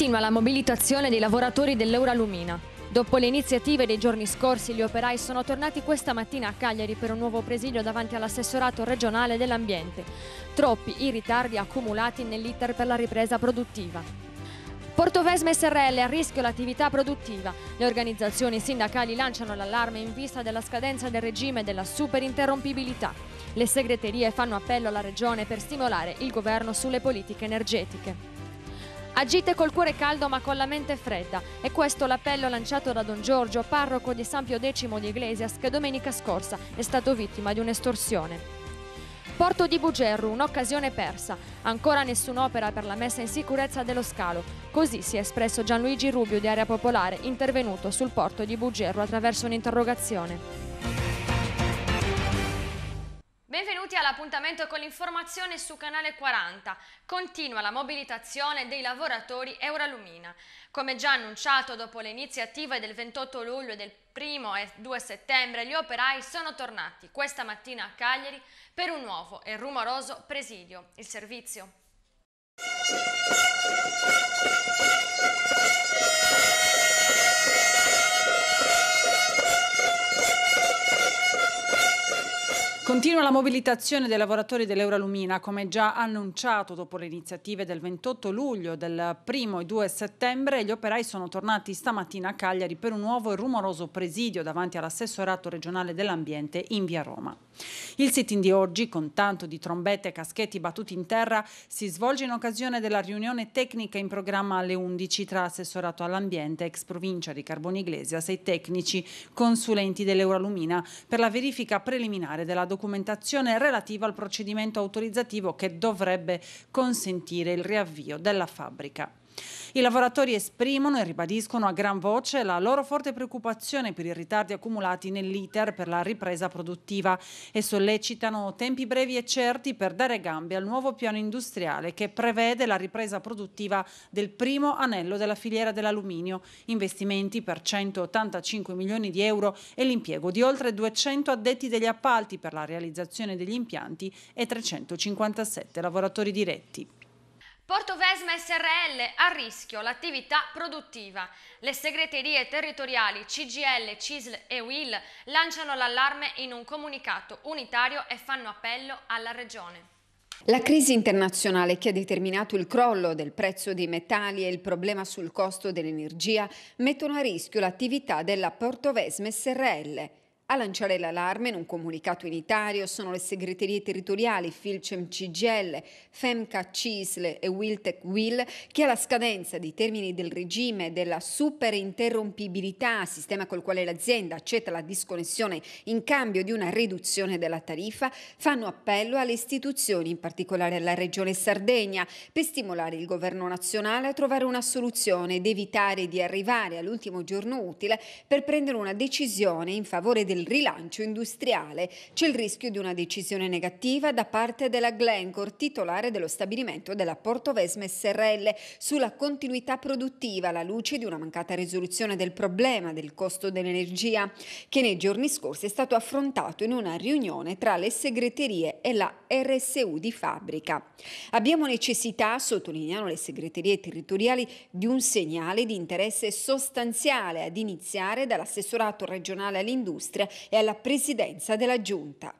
Continua la mobilitazione dei lavoratori dell'Euralumina. Dopo le iniziative dei giorni scorsi, gli operai sono tornati questa mattina a Cagliari per un nuovo presidio davanti all'assessorato regionale dell'ambiente. Troppi i ritardi accumulati nell'iter per la ripresa produttiva. Portovesme SRL a rischio l'attività produttiva. Le organizzazioni sindacali lanciano l'allarme in vista della scadenza del regime della superinterrompibilità. Le segreterie fanno appello alla Regione per stimolare il governo sulle politiche energetiche. Agite col cuore caldo ma con la mente fredda. È questo l'appello lanciato da Don Giorgio, parroco di San Pio X di Iglesias, che domenica scorsa è stato vittima di un'estorsione. Porto di Bugerru, un'occasione persa. Ancora nessun'opera per la messa in sicurezza dello scalo. Così si è espresso Gianluigi Rubio di Area Popolare, intervenuto sul porto di Bugerru attraverso un'interrogazione. Benvenuti all'appuntamento con l'informazione su Canale 40. Continua la mobilitazione dei lavoratori Euralumina. Come già annunciato dopo le iniziative del 28 luglio e del 1 e 2 settembre, gli operai sono tornati questa mattina a Cagliari per un nuovo e rumoroso presidio, il servizio. Continua la mobilitazione dei lavoratori dell'Euralumina, come già annunciato dopo le iniziative del 28 luglio, del 1 e 2 settembre, gli operai sono tornati stamattina a Cagliari per un nuovo e rumoroso presidio davanti all'assessorato regionale dell'ambiente in via Roma. Il sit-in di oggi, con tanto di trombette e caschetti battuti in terra, si svolge in occasione della riunione tecnica in programma alle 11 tra assessorato all'ambiente, ex provincia di Carboniglesias e tecnici consulenti dell'Euralumina per la verifica preliminare della documentazione relativa al procedimento autorizzativo che dovrebbe consentire il riavvio della fabbrica. I lavoratori esprimono e ribadiscono a gran voce la loro forte preoccupazione per i ritardi accumulati nell'iter per la ripresa produttiva e sollecitano tempi brevi e certi per dare gambe al nuovo piano industriale che prevede la ripresa produttiva del primo anello della filiera dell'alluminio, investimenti per 185 milioni di euro e l'impiego di oltre 200 addetti degli appalti per la realizzazione degli impianti e 357 lavoratori diretti. Porto Vesma SRL a rischio l'attività produttiva. Le segreterie territoriali CGL, CISL e UIL lanciano l'allarme in un comunicato unitario e fanno appello alla Regione. La crisi internazionale che ha determinato il crollo del prezzo dei metalli e il problema sul costo dell'energia mettono a rischio l'attività della Porto Vesma SRL. A lanciare l'allarme in un comunicato unitario sono le segreterie territoriali Filcem CGL, Femca Cisle e Wiltec Will che alla scadenza dei termini del regime della superinterrompibilità, sistema col quale l'azienda accetta la disconnessione in cambio di una riduzione della tariffa, fanno appello alle istituzioni, in particolare alla Regione Sardegna, per stimolare il governo nazionale a trovare una soluzione ed evitare di arrivare all'ultimo giorno utile per prendere una decisione in favore della del rilancio industriale. C'è il rischio di una decisione negativa da parte della Glencore, titolare dello stabilimento della Portovesme SRL, sulla continuità produttiva alla luce di una mancata risoluzione del problema del costo dell'energia, che nei giorni scorsi è stato affrontato in una riunione tra le segreterie e la RSU di fabbrica. Abbiamo necessità, sottolineano le segreterie territoriali, di un segnale di interesse sostanziale ad iniziare dall'assessorato regionale all'industria e alla presidenza della Giunta.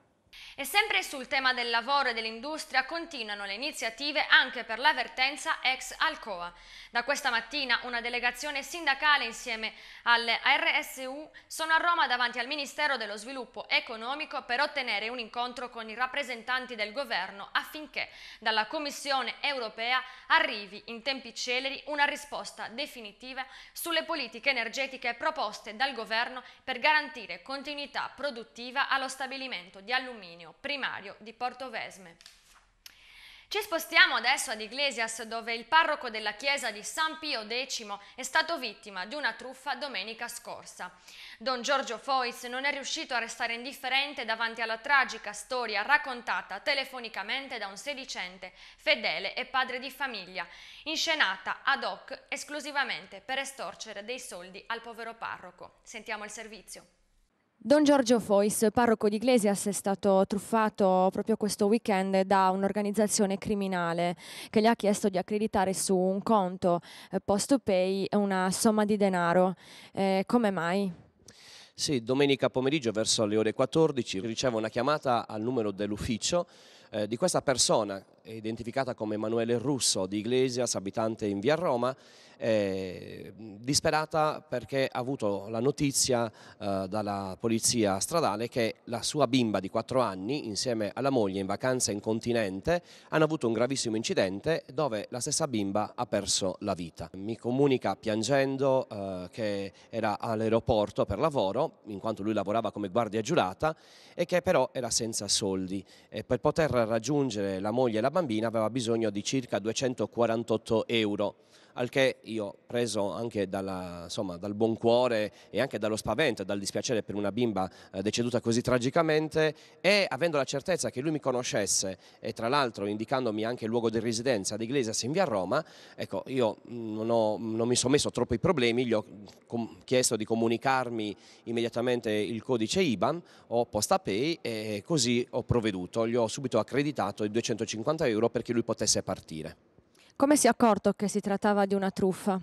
E sempre sul tema del lavoro e dell'industria continuano le iniziative anche per l'avvertenza ex Alcoa. Da questa mattina una delegazione sindacale insieme alle RSU sono a Roma davanti al Ministero dello Sviluppo Economico per ottenere un incontro con i rappresentanti del governo affinché dalla Commissione europea arrivi in tempi celeri una risposta definitiva sulle politiche energetiche proposte dal governo per garantire continuità produttiva allo stabilimento di alluminio Liceo Primario di Portovesme. Ci spostiamo adesso ad Iglesias dove il parroco della chiesa di San Pio X è stato vittima di una truffa domenica scorsa. Don Giorgio Foiz non è riuscito a restare indifferente davanti alla tragica storia raccontata telefonicamente da un sedicente, fedele e padre di famiglia, inscenata ad hoc esclusivamente per estorcere dei soldi al povero parroco. Sentiamo il servizio. Don Giorgio Fois, parroco di Iglesias, è stato truffato proprio questo weekend da un'organizzazione criminale che gli ha chiesto di accreditare su un conto eh, post-pay una somma di denaro. Eh, come mai? Sì, domenica pomeriggio verso le ore 14 riceve una chiamata al numero dell'ufficio eh, di questa persona identificata come Emanuele Russo di Iglesias, abitante in via Roma, eh, disperata perché ha avuto la notizia eh, dalla polizia stradale che la sua bimba di 4 anni insieme alla moglie in vacanza in continente hanno avuto un gravissimo incidente dove la stessa bimba ha perso la vita. Mi comunica piangendo eh, che era all'aeroporto per lavoro in quanto lui lavorava come guardia giurata e che però era senza soldi e per poter raggiungere la moglie e la bambina aveva bisogno di circa 248 euro al che io, preso anche dalla, insomma, dal buon cuore e anche dallo spavento e dal dispiacere per una bimba eh, deceduta così tragicamente e avendo la certezza che lui mi conoscesse e tra l'altro indicandomi anche il luogo di residenza di Iglesias in via Roma, ecco, io non, ho, non mi sono messo troppi problemi, gli ho chiesto di comunicarmi immediatamente il codice IBAN o PostaPay e così ho provveduto, gli ho subito accreditato i 250 euro perché lui potesse partire. Come si è accorto che si trattava di una truffa?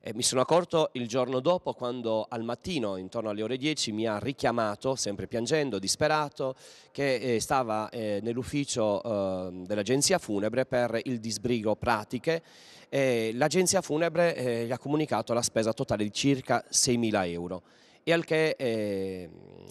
E eh, mi sono accorto il giorno dopo quando al mattino, intorno alle ore 10, mi ha richiamato, sempre piangendo, disperato, che eh, stava eh, nell'ufficio eh, dell'agenzia funebre per il disbrigo pratiche. l'agenzia funebre eh, gli ha comunicato la spesa totale di circa 6.000 euro e al che eh,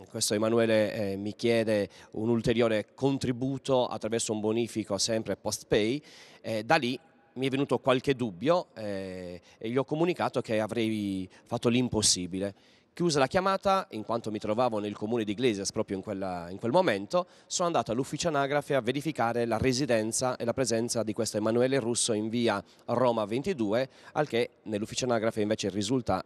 questo Emanuele eh, mi chiede un ulteriore contributo attraverso un bonifico sempre post pay, eh, da lì mi è venuto qualche dubbio eh, e gli ho comunicato che avrei fatto l'impossibile. Chiusa la chiamata, in quanto mi trovavo nel comune di Iglesias proprio in, quella, in, quel momento, sono andato all'ufficio anagrafe a verificare la residenza e la presenza di questo Emanuele Russo in via Roma 22, al che nell'ufficio anagrafe invece risulta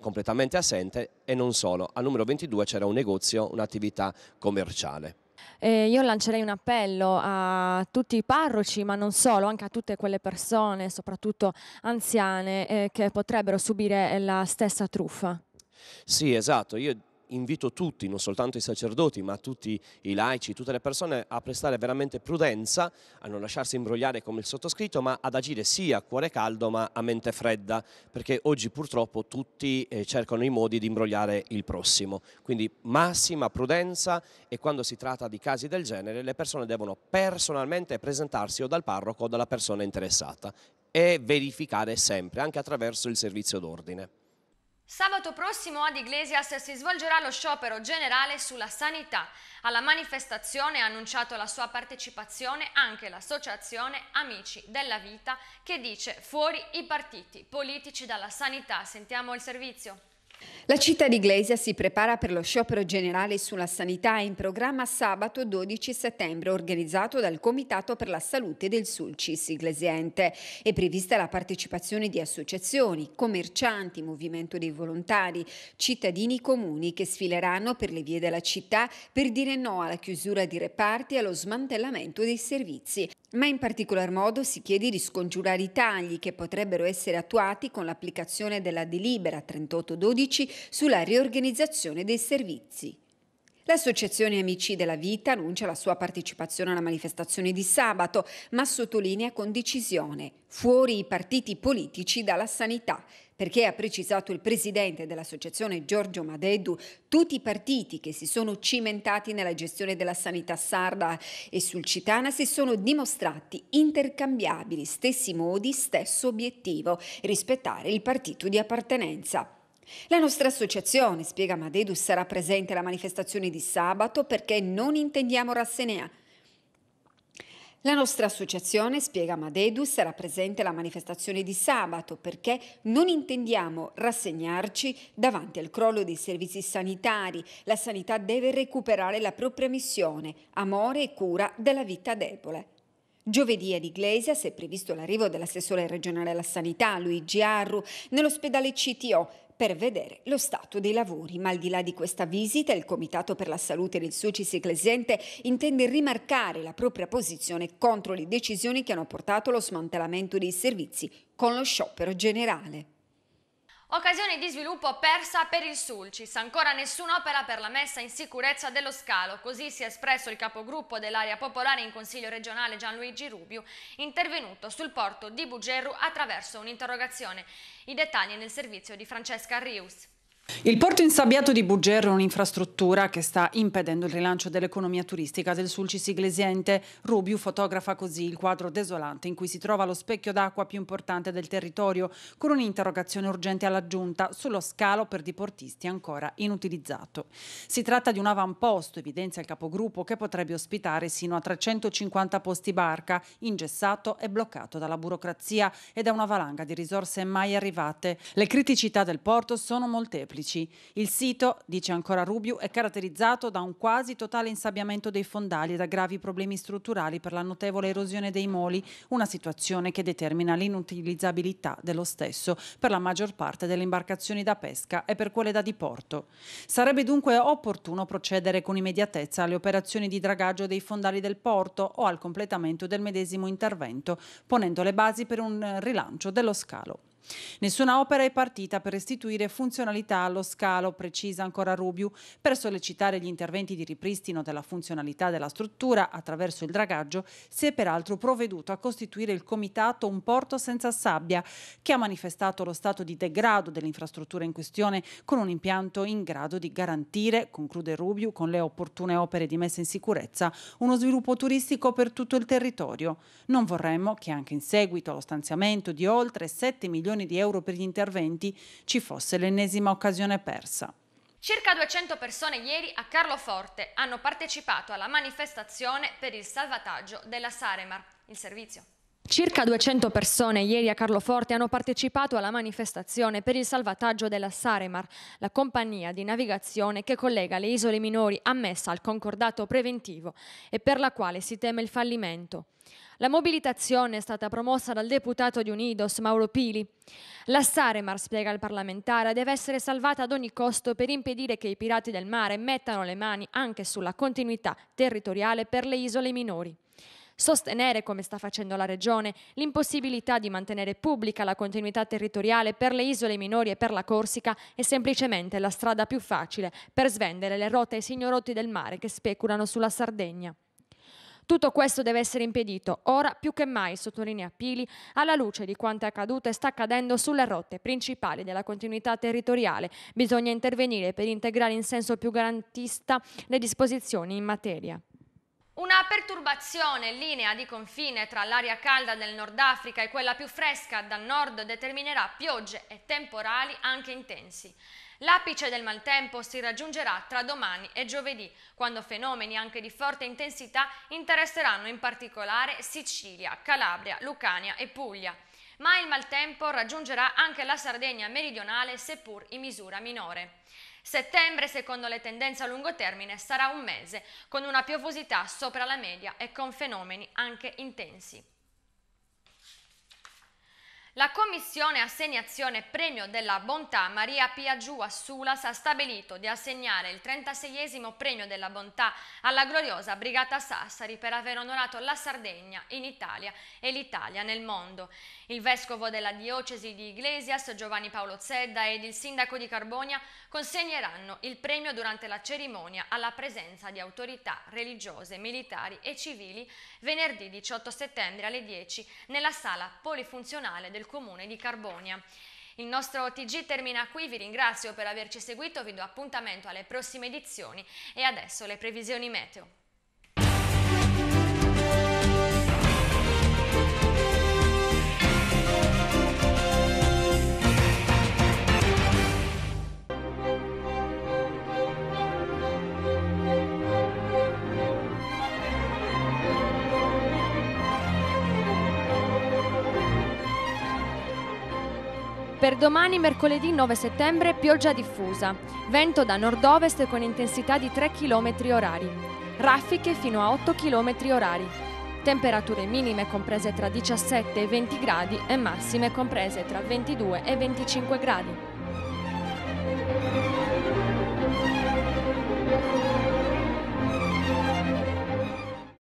completamente assente e non solo, al numero 22 c'era un negozio, un'attività commerciale. Eh, io lancerei un appello a tutti i parroci, ma non solo, anche a tutte quelle persone, soprattutto anziane, eh, che potrebbero subire la stessa truffa. Sì, esatto. Io invito tutti, non soltanto i sacerdoti, ma tutti i laici, tutte le persone a prestare veramente prudenza, a non lasciarsi imbrogliare come il sottoscritto, ma ad agire sia a cuore caldo ma a mente fredda, perché oggi purtroppo tutti eh, cercano i modi di imbrogliare il prossimo. Quindi massima prudenza e quando si tratta di casi del genere le persone devono personalmente presentarsi o dal parroco o dalla persona interessata e verificare sempre, anche attraverso il servizio d'ordine. Sabato prossimo ad Iglesias si svolgerà lo sciopero generale sulla sanità. Alla manifestazione ha annunciato la sua partecipazione anche l'associazione Amici della Vita che dice fuori i partiti politici dalla sanità. Sentiamo il servizio. La città di Iglesia si prepara per lo sciopero generale sulla sanità in programma sabato 12 settembre organizzato dal Comitato per la Salute del Sulcis Iglesiente. È prevista la partecipazione di associazioni, commercianti, movimento dei volontari, cittadini comuni che sfileranno per le vie della città per dire no alla chiusura di reparti e allo smantellamento dei servizi. Ma in particolar modo si chiede di scongiurare i tagli che potrebbero essere attuati con l'applicazione della delibera 3812 sulla riorganizzazione dei servizi. L'associazione Amici della Vita annuncia la sua partecipazione alla manifestazione di sabato, ma sottolinea con decisione fuori i partiti politici dalla sanità, perché ha precisato il presidente dell'associazione Giorgio Madeddu, tutti i partiti che si sono cimentati nella gestione della sanità sarda e sul Citana si sono dimostrati intercambiabili, stessi modi, stesso obiettivo, rispettare il partito di appartenenza. La nostra associazione, spiega Madedus, sarà presente alla manifestazione di sabato perché non intendiamo rassenea. La nostra associazione, spiega Madedus, sarà presente alla manifestazione di sabato perché non intendiamo rassegnarci davanti al crollo dei servizi sanitari. La sanità deve recuperare la propria missione, amore e cura della vita debole. Giovedì ad Iglesias è previsto l'arrivo dell'assessore regionale alla sanità Luigi Arru nell'ospedale CTO per vedere lo stato dei lavori. Ma al di là di questa visita, il Comitato per la Salute del Sucis Ecclesiente intende rimarcare la propria posizione contro le decisioni che hanno portato allo smantellamento dei servizi con lo sciopero generale. Occasione di sviluppo persa per il Sulcis, ancora nessun'opera per la messa in sicurezza dello scalo, così si è espresso il capogruppo dell'area popolare in Consiglio regionale Gianluigi Rubio, intervenuto sul porto di Bugerru attraverso un'interrogazione. I dettagli nel servizio di Francesca Rius. Il porto insabbiato di Buggerro è un'infrastruttura che sta impedendo il rilancio dell'economia turistica del Sulcis Iglesiente. Rubio fotografa così il quadro desolante in cui si trova lo specchio d'acqua più importante del territorio, con un'interrogazione urgente alla giunta sullo scalo per diportisti ancora inutilizzato. Si tratta di un avamposto, evidenzia il capogruppo, che potrebbe ospitare sino a 350 posti barca, ingessato e bloccato dalla burocrazia e da una valanga di risorse mai arrivate. Le criticità del porto sono molteplici sismici. Il sito, dice ancora Rubiu, è caratterizzato da un quasi totale insabbiamento dei fondali e da gravi problemi strutturali per la notevole erosione dei moli, una situazione che determina l'inutilizzabilità dello stesso per la maggior parte delle imbarcazioni da pesca e per quelle da diporto. Sarebbe dunque opportuno procedere con immediatezza alle operazioni di dragaggio dei fondali del porto o al completamento del medesimo intervento, ponendo le basi per un rilancio dello scalo. Nessuna opera è partita per restituire funzionalità allo scalo, precisa ancora Rubiu, per sollecitare gli interventi di ripristino della funzionalità della struttura attraverso il dragaggio, si è peraltro provveduto a costituire il comitato Un porto senza sabbia, che ha manifestato lo stato di degrado dell'infrastruttura in questione con un impianto in grado di garantire, conclude Rubiu, con le opportune opere di messa in sicurezza, uno sviluppo turistico per tutto il territorio. Non vorremmo che anche in seguito allo stanziamento di oltre 7 milioni milioni di euro per gli interventi, ci fosse l'ennesima occasione persa. Circa 200 persone ieri a Carloforte hanno partecipato alla manifestazione per il salvataggio della Saremar, il servizio Circa 200 persone ieri a Carloforte hanno partecipato alla manifestazione per il salvataggio della Saremar, la compagnia di navigazione che collega le isole minori ammessa al concordato preventivo e per la quale si teme il fallimento. La mobilitazione è stata promossa dal deputato di Unidos Mauro Pili. La Saremar, spiega il parlamentare, deve essere salvata ad ogni costo per impedire che i pirati del mare mettano le mani anche sulla continuità territoriale per le isole minori sostenere, come sta facendo la Regione, l'impossibilità di mantenere pubblica la continuità territoriale per le isole minori e per la Corsica è semplicemente la strada più facile per svendere le rotte ai signorotti del mare che speculano sulla Sardegna. Tutto questo deve essere impedito, ora più che mai, sottolinea Pili, alla luce di quanto è accaduto e sta accadendo sulle rotte principali della continuità territoriale. Bisogna intervenire per integrare in senso più garantista le disposizioni in materia. Una perturbazione in linea di confine tra l'aria calda del Nord Africa e quella più fresca dal nord determinerà piogge e temporali anche intensi. L'apice del maltempo si raggiungerà tra domani e giovedì, quando fenomeni anche di forte intensità interesseranno in particolare Sicilia, Calabria, Lucania e Puglia. Ma il maltempo raggiungerà anche la Sardegna meridionale, seppur in misura minore. Settembre, secondo le tendenze a lungo termine, sarà un mese con una piovosità sopra la media e con fenomeni anche intensi. La Commissione Assegnazione Premio della Bontà Maria Pia Giua Sulas ha stabilito di assegnare il 36 Premio della Bontà alla gloriosa Brigata Sassari per aver onorato la Sardegna in Italia e l'Italia nel mondo. Il Vescovo della Diocesi di Iglesias, Giovanni Paolo Zedda ed il Sindaco di Carbonia consegneranno il premio durante la cerimonia alla presenza di autorità religiose, militari e civili venerdì 18 settembre alle 10 nella sala polifunzionale del comune di Carbonia. Il nostro TG termina qui, vi ringrazio per averci seguito, vi do appuntamento alle prossime edizioni e adesso le previsioni meteo. Per domani, mercoledì 9 settembre, pioggia diffusa. Vento da nord-ovest con intensità di 3 km orari. Raffiche fino a 8 km orari. Temperature minime comprese tra 17 e 20 gradi e massime comprese tra 22 e 25 gradi.